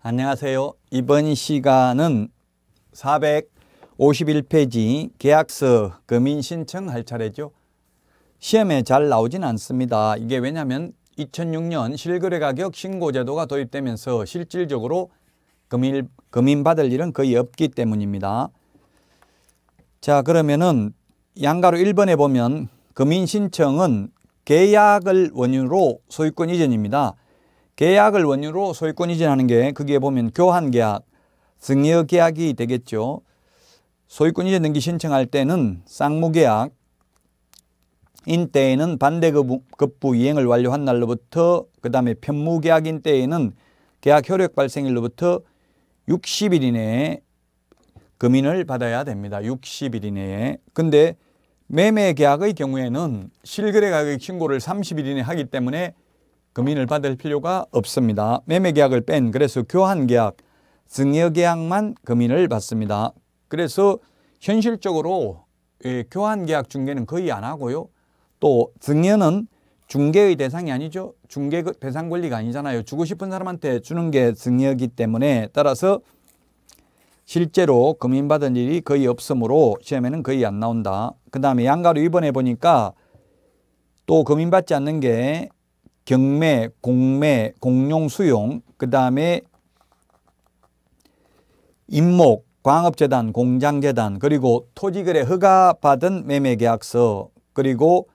안녕하세요. 이번 시간은 451페이지 계약서 금인 신청할 차례죠. 시험에 잘 나오진 않습니다. 이게 왜냐하면 2006년 실거래 가격 신고 제도가 도입되면서 실질적으로 금일, 금인 받을 일은 거의 없기 때문입니다. 자 그러면은 양가로 1번에 보면 금인 신청은 계약을 원인으로 소유권 이전입니다. 계약을 원유로 소유권 이전하는 게 그게 보면 교환계약, 증여계약이 되겠죠. 소유권 이전 등기 신청할 때는 쌍무계약, 인때에는 반대급부 이행을 완료한 날로부터 그 다음에 편무계약인 때에는 계약 효력 발생일로부터 60일 이내에 금인을 받아야 됩니다. 60일 이내에. 근데 매매 계약의 경우에는 실거래 가격 신고를 30일 이내에 하기 때문에 금인을 받을 필요가 없습니다. 매매계약을 뺀 그래서 교환계약, 증여계약만 금인을 받습니다. 그래서 현실적으로 예, 교환계약 중개는 거의 안 하고요. 또 증여는 중개의 대상이 아니죠. 중개 대상 권리가 아니잖아요. 주고 싶은 사람한테 주는 게 증여이기 때문에 따라서 실제로 금인받은 일이 거의 없으므로 시험에는 거의 안 나온다. 그 다음에 양가로 입원해 보니까 또 금인받지 않는 게 경매, 공매, 공용 수용, 그 다음에 임목, 광업재단, 공장재단, 그리고 토지거래 허가받은 매매계약서, 그리고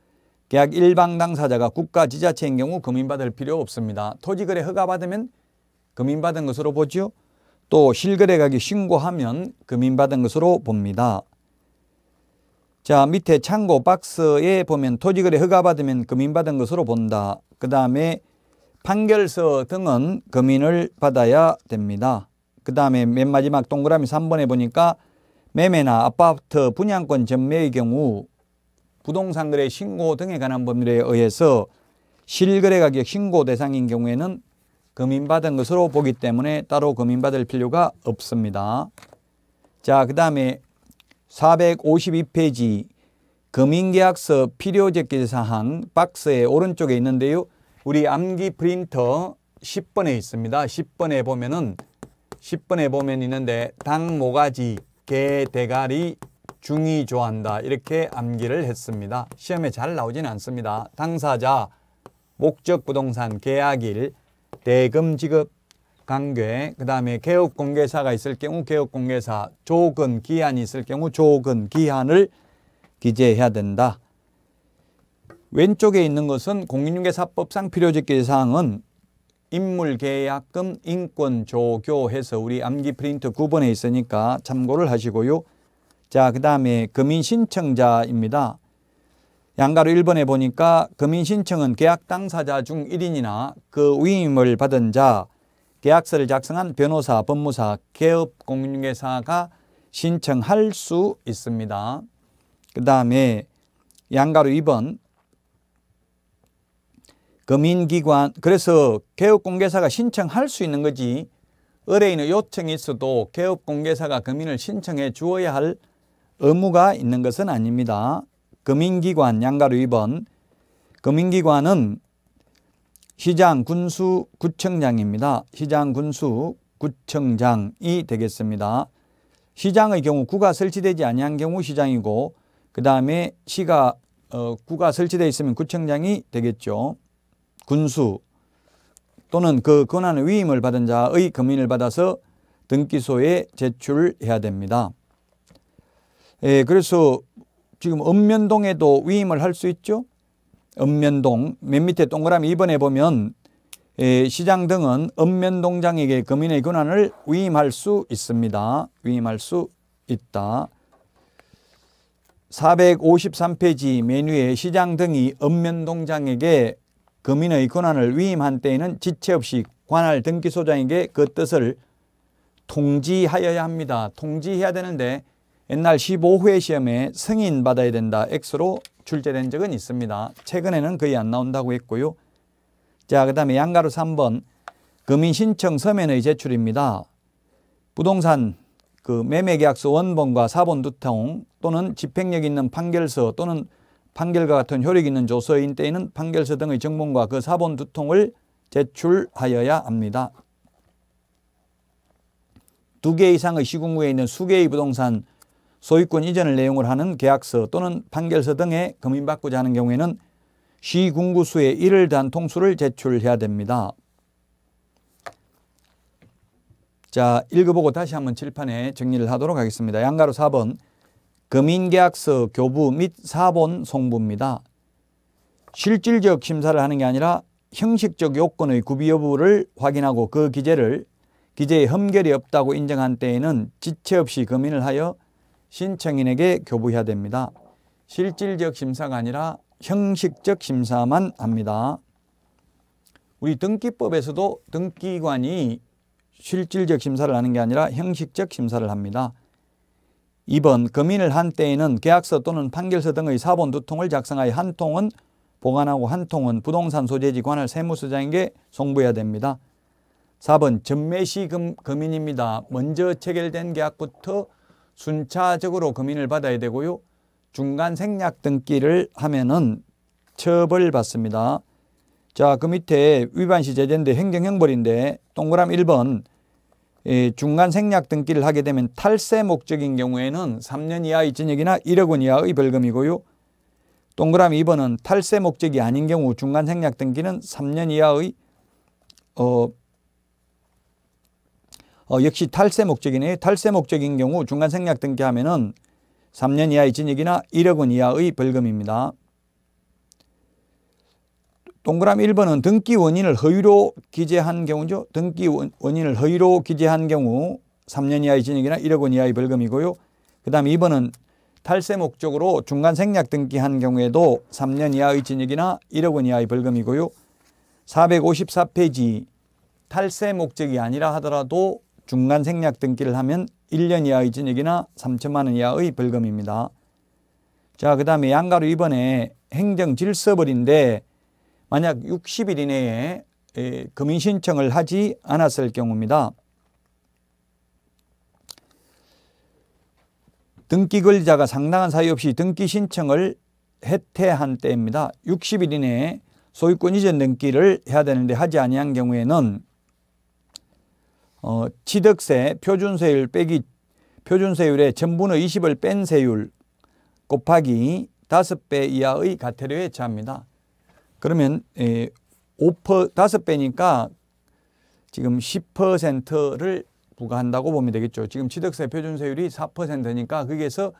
계약 일방 당사자가 국가 지자체인 경우 금인받을 필요 없습니다. 토지거래 허가받으면 금인받은 것으로 보죠또 실거래가기 신고하면 금인받은 것으로 봅니다. 자 밑에 창고 박스에 보면 토지거래 허가받으면 금인받은 것으로 본다. 그 다음에 판결서 등은 검인을 받아야 됩니다. 그 다음에 맨 마지막 동그라미 3번에 보니까 매매나 아파트 분양권 전매의 경우 부동산 거래 신고 등에 관한 법률에 의해서 실거래 가격 신고 대상인 경우에는 검인받은 것으로 보기 때문에 따로 검인받을 필요가 없습니다. 자, 그 다음에 452페이지 금인계약서 필요적기사항 박스의 오른쪽에 있는데요. 우리 암기 프린터 10번에 있습니다. 10번에 보면은 10번에 보면 있는데 당 모가지, 개 대가리, 중이 좋아한다 이렇게 암기를 했습니다. 시험에 잘 나오진 않습니다. 당사자, 목적 부동산, 계약일, 대금 지급, 관계, 그 다음에 개업공개사가 있을 경우 개업공개사, 조근 기한이 있을 경우 조근 기한을 기재해야 된다. 왼쪽에 있는 것은 공인중개사법상 필요제기사항은 인물계약금 인권조교 해서 우리 암기 프린트 9번에 있으니까 참고를 하시고요. 자, 그 다음에 금인신청자입니다. 양가로 1번에 보니까 금인신청은 계약 당사자 중 1인이나 그 위임을 받은 자, 계약서를 작성한 변호사, 법무사, 개업 공인중개사가 신청할 수 있습니다. 그 다음에 양가로 2번 금융기관 그래서 개업공개사가 신청할 수 있는 거지 의뢰인의 요청이 있어도 개업공개사가 금인을 신청해 주어야 할 의무가 있는 것은 아닙니다. 금융기관 양가로 2번 금융기관은 시장 군수 구청장입니다. 시장 군수 구청장이 되겠습니다. 시장의 경우 구가 설치되지 아니한 경우 시장이고 그 다음에 시가 어, 구가 설치되어 있으면 구청장이 되겠죠. 군수 또는 그 권한의 위임을 받은 자의 검인을 받아서 등기소에 제출해야 됩니다. 예, 그래서 지금 읍면동에도 위임을 할 수 있죠. 읍면동 맨 밑에 동그라미 2번에 보면 예, 시장 등은 읍면동장에게 금인의 권한을 위임할 수 있습니다. 위임할 수 있다. 453페이지 메뉴에 시장 등이 읍면동장에게 금인의 권한을 위임한 때에는 지체 없이 관할 등기소장에게 그 뜻을 통지하여야 합니다. 통지해야 되는데 옛날 15회 시험에 승인 받아야 된다 X로 출제된 적은 있습니다. 최근에는 거의 안 나온다고 했고요. 자, 그 다음에 양가로 3번 금인 신청 서면의 제출입니다. 부동산 그 매매계약서 원본과 사본 두통 또는 집행력 있는 판결서 또는 판결과 같은 효력 있는 조서인 때에는 판결서 등의 정문과 그 사본 두 통을 제출하여야 합니다. 두 개 이상의 시군구에 있는 수개의 부동산 소유권 이전을 내용을 하는 계약서 또는 판결서 등에 금인받고자 하는 경우에는 시군구수의 1을 단 통수를 제출해야 됩니다. 자, 읽어보고 다시 한번 칠판에 정리를 하도록 하겠습니다. 양가로 4번 금인계약서 교부 및 사본 송부입니다. 실질적 심사를 하는 게 아니라 형식적 요건의 구비 여부를 확인하고 그 기재를 기재에 흠결이 없다고 인정한 때에는 지체 없이 금인을 하여 신청인에게 교부해야 됩니다. 실질적 심사가 아니라 형식적 심사만 합니다. 우리 등기법에서도 등기관이 실질적 심사를 하는 게 아니라 형식적 심사를 합니다. 2번 금인을 한 때에는 계약서 또는 판결서 등의 사본 두 통을 작성하여 한 통은 보관하고 한 통은 부동산 소재지 관할 세무서장에게 송부해야 됩니다. 4번 전매시 금, 금인입니다. 먼저 체결된 계약부터 순차적으로 금인을 받아야 되고요. 중간 생략 등기를 하면은 처벌받습니다. 자, 그 밑에 위반 시 제재인데 행정형벌인데 동그라미 1번 중간 생략 등기를 하게 되면 탈세 목적인 경우에는 3년 이하의 징역이나 1억 원 이하의 벌금이고요. 동그라미 2번은 탈세 목적이 아닌 경우 중간 생략 등기는 3년 이하의 어, 어, 역시 탈세 목적이네. 탈세 목적인 경우 중간 생략 등기하면은 3년 이하의 징역이나 1억 원 이하의 벌금입니다. 동그라미 1번은 등기 원인을 허위로 기재한 경우죠. 등기 원인을 허위로 기재한 경우 3년 이하의 징역이나 1억 원 이하의 벌금이고요. 그 다음 2번은 탈세 목적으로 중간 생략 등기한 경우에도 3년 이하의 징역이나 1억 원 이하의 벌금이고요. 454페이지 탈세 목적이 아니라 하더라도 중간 생략 등기를 하면 1년 이하의 징역이나 3천만 원 이하의 벌금입니다. 자, 그 다음에 양가로 이번에 행정 질서벌인데 만약 60일 이내에 예, 금융 신청을 하지 않았을 경우입니다. 등기권자가 상당한 사유 없이 등기 신청을 해태한 때입니다. 60일 이내에 소유권 이전 등기를 해야 되는데 하지 아니한 경우에는 어, 취득세 표준세율 빼기 표준세율의 전분의 20을 뺀 세율 곱하기 5배 이하의 과태료에 처합니다. 그러면 5% 예, 5배니까 지금 10%를 부과한다고 보면 되겠죠. 지금 취득세 표준세율이 4%니까 거기에서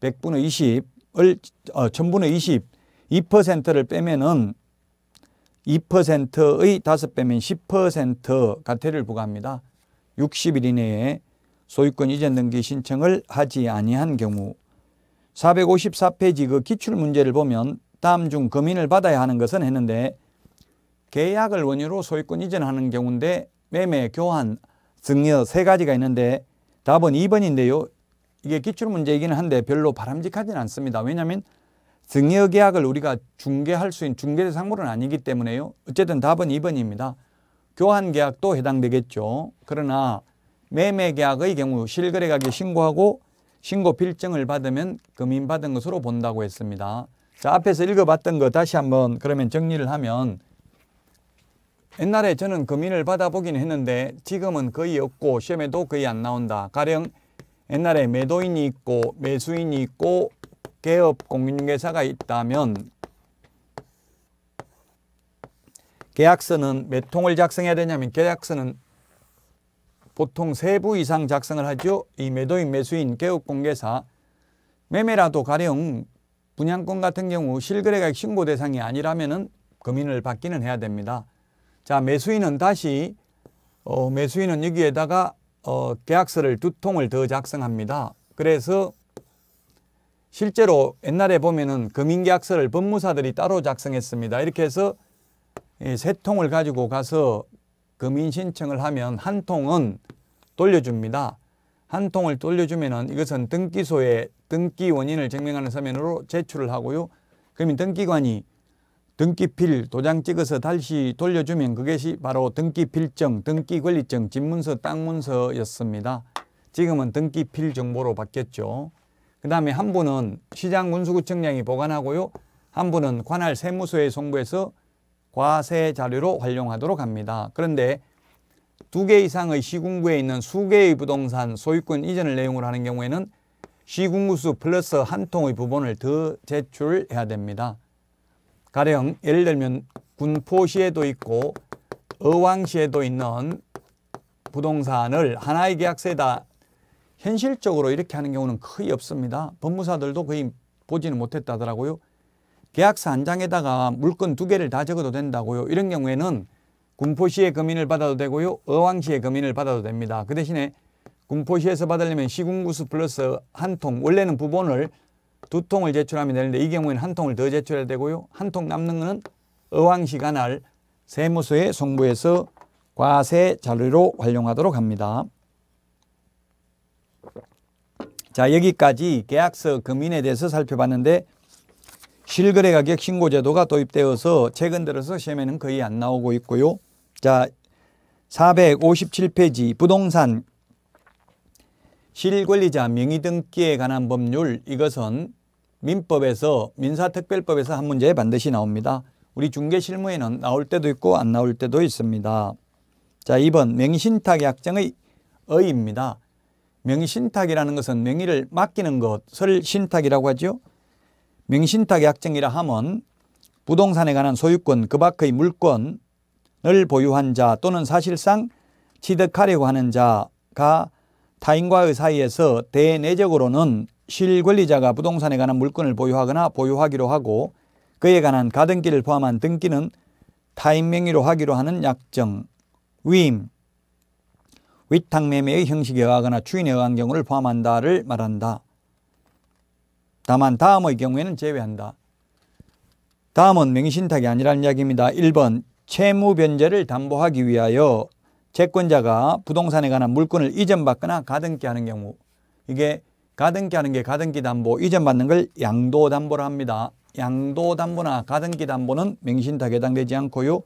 100분의 20을 어, 1000분의 20 2%를 빼면은 2%의 5배면10% 가태를 부과합니다. 60일 이내에 소유권 이전 등기 신청을 하지 아니한 경우 454페이지 그 기출 문제를 보면 다음 중 금인을 받아야 하는 것은 했는데 계약을 원유로 소유권 이전하는 경우인데 매매, 교환, 증여 세 가지가 있는데 답은 2번인데요. 이게 기출 문제이기는 한데 별로 바람직하진 않습니다. 왜냐하면 증여 계약을 우리가 중개할 수 있는 중개 상물은 아니기 때문에요. 어쨌든 답은 2번입니다. 교환 계약도 해당되겠죠. 그러나 매매 계약의 경우 실거래가격 신고하고 신고 필증을 받으면 금인받은 것으로 본다고 했습니다. 자, 앞에서 읽어봤던 거 다시 한번 그러면 정리를 하면 옛날에 저는 금인을 받아보긴 했는데 지금은 거의 없고 시험에도 거의 안 나온다. 가령 옛날에 매도인이 있고 매수인이 있고 개업 공인중개사가 있다면 계약서는 몇 통을 작성해야 되냐면 계약서는 보통 세부 이상 작성을 하죠. 이 매도인, 매수인, 개업 공개사 매매라도 가령 분양권 같은 경우 실거래가액 신고 대상이 아니라면 금인을 받기는 해야 됩니다. 자 매수인은 다시 어, 매수인은 여기에다가 어, 계약서를 두 통을 더 작성합니다. 그래서 실제로 옛날에 보면은 금융계약서를 법무사들이 따로 작성했습니다. 이렇게 해서 세 통을 가지고 가서 금인 신청을 하면 한 통은 돌려줍니다. 한 통을 돌려주면 이것은 등기소에 등기 원인을 증명하는 서면으로 제출을 하고요. 그러면 등기관이 등기필 도장 찍어서 다시 돌려주면 그것이 바로 등기필증, 등기권리증, 집문서, 땅문서였습니다. 지금은 등기필 정보로 바뀌었죠. 그 다음에 한 분은 시장문수구청장이 보관하고요. 한 분은 관할 세무소에 송부해서 과세 자료로 활용하도록 합니다. 그런데 두개 이상의 시군구에 있는 수개의 부동산 소유권 이전을 내용으로 하는 경우에는 시군구수 플러스 한 통의 부분을 더 제출해야 됩니다. 가령 예를 들면 군포시에도 있고 어왕시에도 있는 부동산을 하나의 계약서에다 현실적으로 이렇게 하는 경우는 거의 없습니다. 법무사들도 거의 보지는 못했다더라고요. 계약서 한 장에다가 물건 두 개를 다 적어도 된다고요. 이런 경우에는 군포시의 검인을 받아도 되고요. 어왕시의 검인을 받아도 됩니다. 그 대신에 군포시에서 받으려면 시군구수 플러스 한 통, 원래는 부본을 두 통을 제출하면 되는데 이 경우에는 한 통을 더 제출해야 되고요. 한 통 남는 것은 어왕시가 날 세무서에 송부해서 과세 자료로 활용하도록 합니다. 자 여기까지 계약서 금인에 대해서 살펴봤는데 실거래 가격 신고 제도가 도입되어서 최근 들어서 시험에는 거의 안 나오고 있고요. 자, 457페이지 부동산 실권리자 명의 등기에 관한 법률 이것은 민법에서 민사특별법에서 한 문제에 반드시 나옵니다. 우리 중개실무에는 나올 때도 있고 안 나올 때도 있습니다. 자, 2번 명의신탁 약정의 의입니다. 명의신탁이라는 것은 명의를 맡기는 것을 신탁이라고 하죠. 명의신탁 약정이라 함은 부동산에 관한 소유권, 그 밖의 물권, 을 보유한 자 또는 사실상 취득하려고 하는 자가 타인과의 사이에서 대내적으로는 실권리자가 부동산에 관한 물건을 보유하거나 보유하기로 하고 그에 관한 가등기를 포함한 등기는 타인 명의로 하기로 하는 약정, 위임, 위탁매매의 형식에 의하거나 추인에 의한 경우를 포함한다를 말한다. 다만 다음의 경우에는 제외한다. 다음은 명의신탁이 아니라는 이야기입니다. 1번 채무 변제를 담보하기 위하여 채권자가 부동산에 관한 물건을 이전받거나 가등기 하는 경우 이게 가등기 하는 게 가등기 담보 이전받는 걸 양도 담보라 합니다. 양도 담보나 가등기 담보는 명신탁에 해당되지 않고요.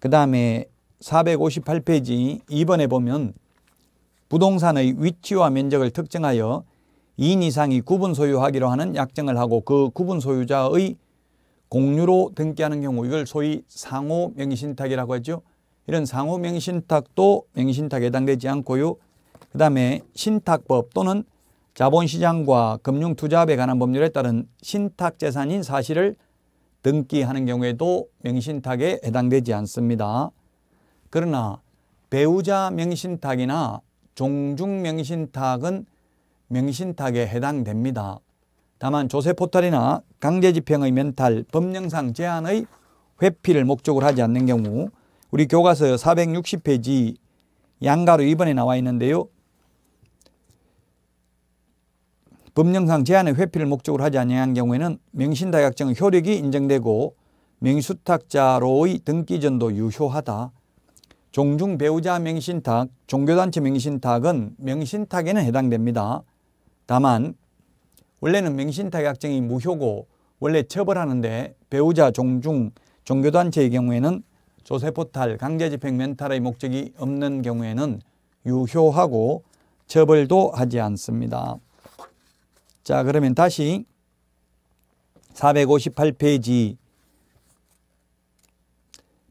그 다음에 458페이지 2번에 보면 부동산의 위치와 면적을 특정하여 2인 이상이 구분 소유하기로 하는 약정을 하고 그 구분 소유자의 공유로 등기하는 경우 이걸 소위 상호 명의신탁이라고 하죠. 이런 상호 명의신탁도 명의신탁에 해당되지 않고요. 그 다음에 신탁법 또는 자본시장과 금융투자업에 관한 법률에 따른 신탁재산인 사실을 등기하는 경우에도 명의신탁에 해당되지 않습니다. 그러나 배우자 명의신탁이나 종중 명의신탁은 명의신탁에 해당됩니다. 다만 조세 포탈이나 강제 집행의 면탈, 법령상 제한의 회피를 목적으로 하지 않는 경우 우리 교과서 460페이지 양가로 2번에 나와 있는데요. 법령상 제한의 회피를 목적으로 하지 아니한 경우에는 명신다약정 효력이 인정되고 명수탁자로의 등기전도 유효하다. 종중 배우자 명신탁, 종교단체 명신탁은 명신탁에는 해당됩니다. 다만 원래는 맹신타격증이 무효고 원래 처벌하는데 배우자 종중 종교단체의 경우에는 조세포탈 강제집행 멘탈의 목적이 없는 경우에는 유효하고 처벌도 하지 않습니다. 자 그러면 다시 458페이지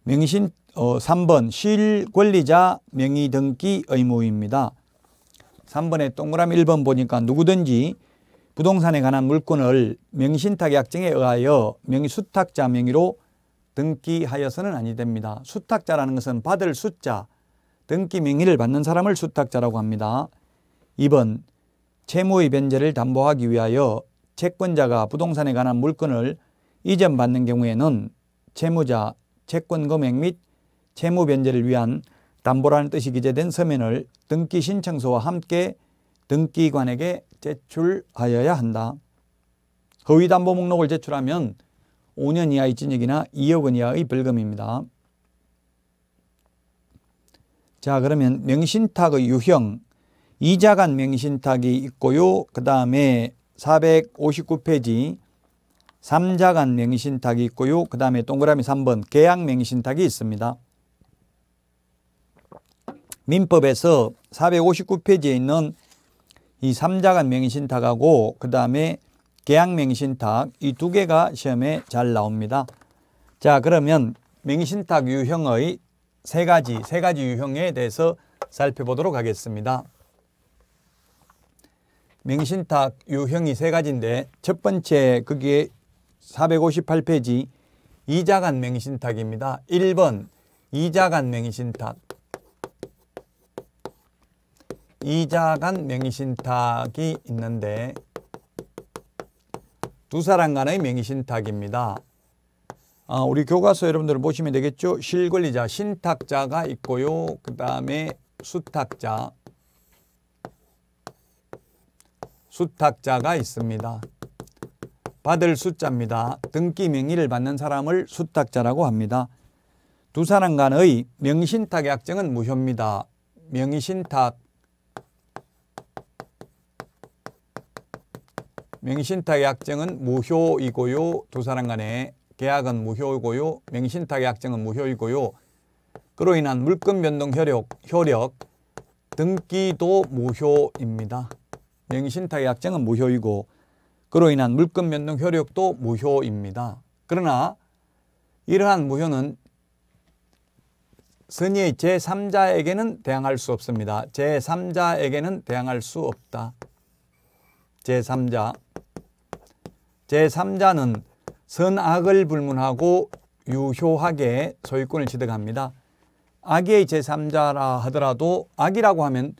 명신 어, 3번 실권리자 명의 등기 의무입니다. 3번에 동그라미 1번 보니까 누구든지 부동산에 관한 물건을 명신탁 약증에 의하여 명수탁자 의 명의로 등기하여서는 아니 됩니다. 수탁자라는 것은 받을 숫자, 등기 명의를 받는 사람을 수탁자라고 합니다. 2번 채무의 변제를 담보하기 위하여 채권자가 부동산에 관한 물건을 이전받는 경우에는 채무자 채권금액 및 채무 변제를 위한 담보라는 뜻이 기재된 서면을 등기 신청서와 함께 등기관에게 제출하여야 한다. 허위담보 목록을 제출하면 5년 이하의 징역이나 2억 원 이하의 벌금입니다. 자 그러면 명신탁의 유형 이자간 명신탁이 있고요. 그 다음에 459페이지 3자간 명신탁이 있고요. 그 다음에 동그라미 3번 계약 명신탁이 있습니다. 민법에서 459페이지에 있는 이 삼자간 명의신탁하고 그 다음에 계약 명의신탁 이 두 개가 시험에 잘 나옵니다. 자 그러면 명의신탁 유형의 세 가지 세 가지 유형에 대해서 살펴보도록 하겠습니다. 명신탁 유형이 세 가지인데 첫 번째 그게 458페이지 이자간 명신탁입니다. 1번 이자간 명신탁 이자간 명의신탁이 있는데 두 사람 간의 명의신탁입니다. 아, 우리 교과서 여러분들 보시면 되겠죠. 실권리자, 신탁자가 있고요. 그 다음에 수탁자, 수탁자가 있습니다. 받을 숫자입니다. 등기 명의를 받는 사람을 수탁자라고 합니다. 두 사람 간의 명신탁 약정은 무효입니다. 명의신탁 명신탁 약정은 무효이고요. 두 사람 간의 계약은 무효이고요. 명신탁 약정은 무효이고요. 그로 인한 물권 변동 효력, 효력 등기도 무효입니다. 명신탁 약정은 무효이고 그로 인한 물권 변동 효력도 무효입니다. 그러나 이러한 무효는 선의 제3자에게는 대항할 수 없습니다. 제3자에게는 대항할 수 없다. 제3자 제3자는 선악을 불문하고 유효하게 소유권을 취득합니다. 악의 제3자라 하더라도 악이라고 하면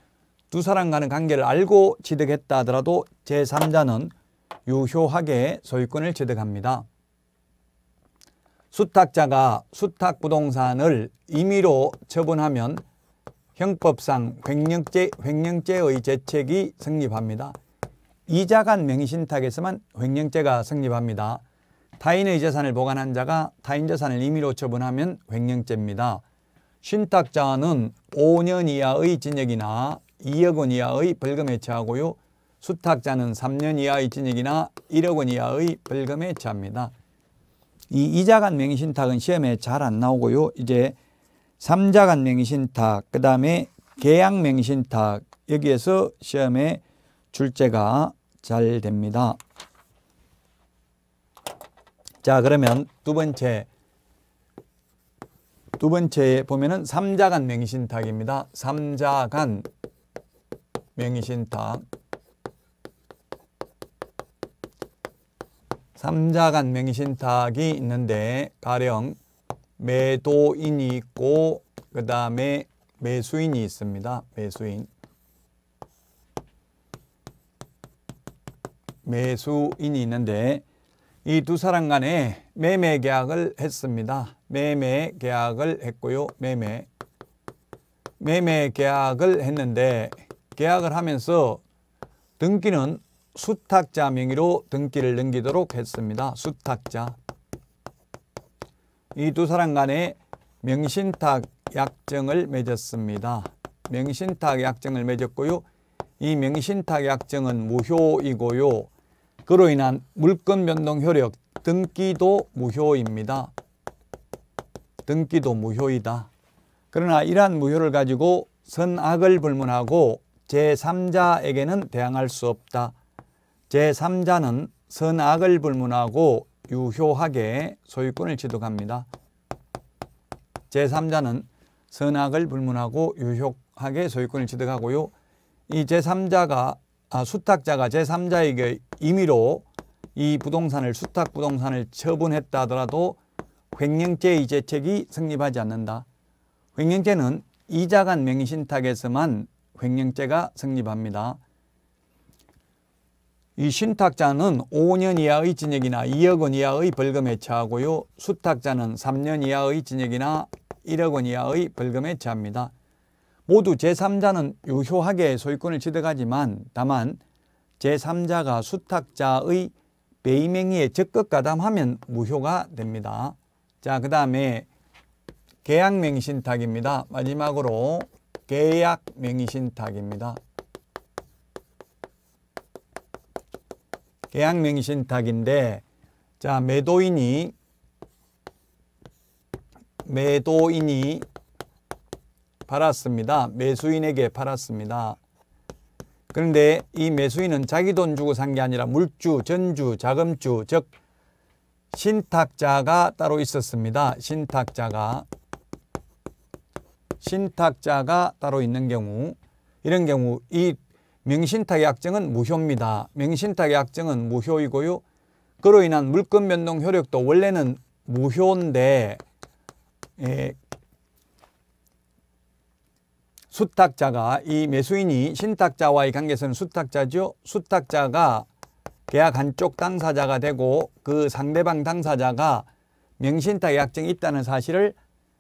두 사람 간의 관계를 알고 취득했다 하더라도 제3자는 유효하게 소유권을 취득합니다. 수탁자가 수탁부동산을 임의로 처분하면 형법상 횡령죄, 횡령죄의 재책이 성립합니다. 이자간 명의신탁에서만 횡령죄가 성립합니다. 타인의 재산을 보관한 자가 타인 재산을 임의로 처분하면 횡령죄입니다. 신탁자는 5년 이하의 징역이나 2억 원 이하의 벌금에 처하고요. 수탁자는 3년 이하의 징역이나 1억 원 이하의 벌금에 처합니다. 이 이자간 명의신탁은 시험에 잘 안 나오고요. 이제 삼자간 명의신탁, 그 다음에 계약 명의신탁 여기에서 시험에 출제가 잘 됩니다. 자 그러면 두 번째 두 번째에 보면은 삼자간 명의신탁입니다. 삼자간 명의신탁 삼자간 명의신탁이 있는데 가령 매도인이 있고 그 다음에 매수인이 있습니다. 매수인 매수인이 있는데 이 두 사람 간에 매매 계약을 했습니다. 매매 계약을 했고요. 매매 매매 계약을 했는데 계약을 하면서 등기는 수탁자 명의로 등기를 넘기도록 했습니다. 수탁자 이 두 사람 간에 명신탁 약정을 맺었습니다. 명신탁 약정을 맺었고요. 이 명의신탁 약정은 무효이고요. 그로 인한 물권 변동 효력 등기도 무효입니다. 등기도 무효이다. 그러나 이러한 무효를 가지고 선악을 불문하고 제3자에게는 대항할 수 없다. 제3자는 선악을 불문하고 유효하게 소유권을 취득합니다. 제3자는 선악을 불문하고 유효하게 소유권을 취득하고요. 이 제3자가 아, 수탁자가 제3자에게 임의로 이 부동산을 수탁 부동산을 처분했다 하더라도 횡령죄 이재책이 성립하지 않는다. 횡령죄는 이자 간 명의 신탁에서만 횡령죄가 성립합니다. 이 신탁자는 5년 이하의 징역이나 2억 원 이하의 벌금에 처하고요. 수탁자는 3년 이하의 징역이나 1억 원 이하의 벌금에 처합니다. 모두 제3자는 유효하게 소유권을 취득하지만 다만 제3자가 수탁자의 배임행위에 적극 가담하면 무효가 됩니다. 자, 그 다음에 계약맹신탁입니다. 마지막으로 계약맹신탁입니다. 계약맹신탁인데 자, 매도인이 매도인이 팔았습니다. 매수인에게 팔았습니다. 그런데 이 매수인은 자기 돈 주고 산 게 아니라 물주, 전주, 자금주, 즉 신탁자가 따로 있었습니다. 신탁자가 신탁자가 따로 있는 경우 이런 경우 이 명신탁의 약정은 무효입니다. 명신탁의 약정은 무효이고요. 그로 인한 물권 변동 효력도 원래는 무효인데 예, 수탁자가 이 매수인이 신탁자와의 관계에서는 수탁자죠. 수탁자가 계약 한쪽 당사자가 되고 그 상대방 당사자가 명신탁 약정이 있다는 사실을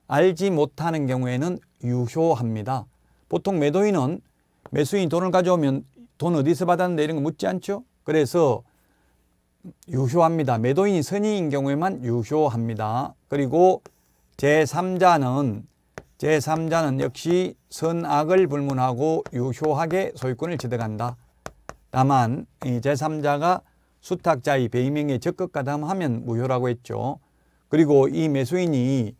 알지 못하는 경우에는 유효합니다. 보통 매도인은 매수인이 돈을 가져오면 돈 어디서 받았는데 이런 거 묻지 않죠. 그래서 유효합니다. 매도인이 선의인 경우에만 유효합니다. 그리고 제3자는 제3자는 역시 선악을 불문하고 유효하게 소유권을 취득한다. 다만 이 제3자가 수탁자의 배임행에 적극 가담하면 무효라고 했죠. 그리고 이 매수인이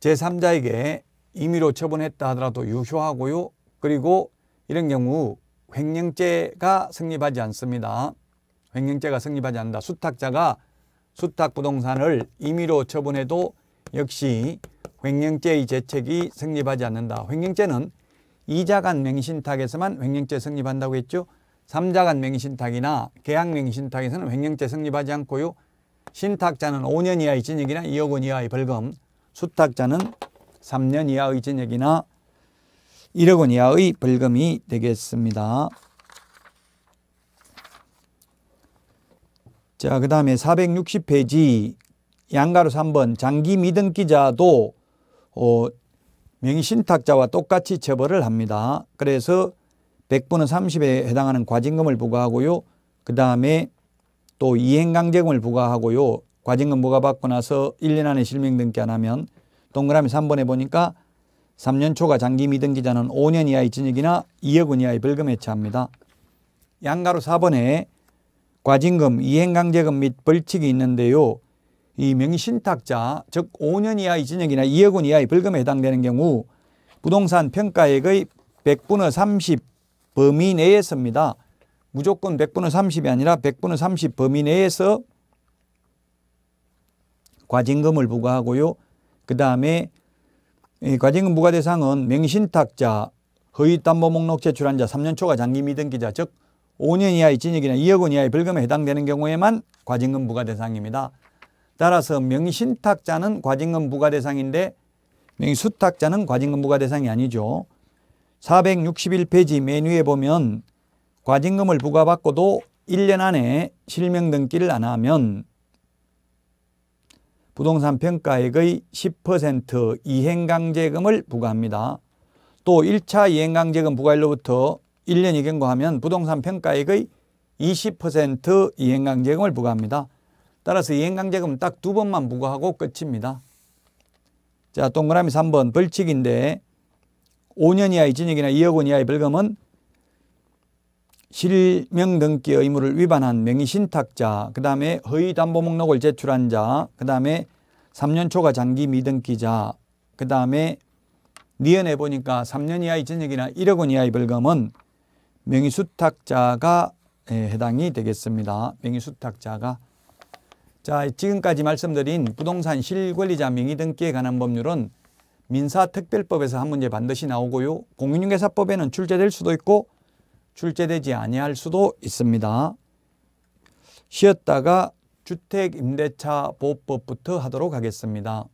제3자에게 임의로 처분했다 하더라도 유효하고요. 그리고 이런 경우 횡령죄가 성립하지 않습니다. 횡령죄가 성립하지 않는다. 수탁자가 수탁 부동산을 임의로 처분해도 역시 횡령죄의 재책이 성립하지 않는다. 횡령죄는 이자간 맹신탁에서만 횡령죄 성립한다고 했죠. 삼자간 맹신탁이나 계약 맹신탁에서는 횡령죄 성립하지 않고요. 신탁자는 5년 이하의 징역이나 2억 원 이하의 벌금, 수탁자는 3년 이하의 징역이나 1억 원 이하의 벌금이 되겠습니다. 자, 그 다음에 460페이지 양가로 3번 장기 미등 기자도 어, 명의신탁자와 똑같이 처벌을 합니다. 그래서 100분은 30에 해당하는 과징금을 부과하고요. 그 다음에 또 이행강제금을 부과하고요. 과징금 부과받고 나서 1년 안에 실명등기 안 하면 동그라미 3번에 보니까 3년 초가 장기 미등기자는 5년 이하의 징역이나 2억 원 이하의 벌금에 처합니다. 양가로 4번에 과징금, 이행강제금 및 벌칙이 있는데요. 이 명의신탁자 즉 5년 이하의 징역이나 2억 원 이하의 벌금에 해당되는 경우 부동산 평가액의 100분의 30 범위 내에서입니다. 무조건 100분의 30이 아니라 100분의 30 범위 내에서 과징금을 부과하고요. 그 다음에 과징금 부과 대상은 명신탁자, 허위담보목록 제출한 자, 3년 초과 장기 미등기자, 즉 5년 이하의 징역이나 2억 원 이하의 벌금에 해당되는 경우에만 과징금 부과 대상입니다. 따라서 명신탁자는 과징금 부과 대상인데 명수탁자는 과징금 부과 대상이 아니죠. 461페이지 메뉴에 보면 과징금을 부과받고도 1년 안에 실명 등기를 안 하면 부동산 평가액의 10% 이행강제금을 부과합니다. 또 1차 이행강제금 부과일로부터 1년이 경과하면 부동산 평가액의 20% 이행강제금을 부과합니다. 따라서 이행강제금은 딱 두 번만 부과하고 끝입니다. 자 동그라미 3번 벌칙인데 5년 이하의 징역이나 2억 원 이하의 벌금은 실명등기 의무를 위반한 명의신탁자, 그 다음에 허위담보 목록을 제출한 자, 그 다음에 3년 초과 장기 미등기자, 그 다음에 니은해 보니까 3년 이하의 징역이나 1억 원 이하의 벌금은 명의수탁자가 예, 해당이 되겠습니다. 명의수탁자가 자, 지금까지 말씀드린 부동산 실권리자 명의 등기에 관한 법률은 민사특별법에서 한 문제 반드시 나오고요. 공인중개사법에는 출제될 수도 있고 출제되지 아니할 수도 있습니다. 쉬었다가 주택임대차 보호법부터 하도록 하겠습니다.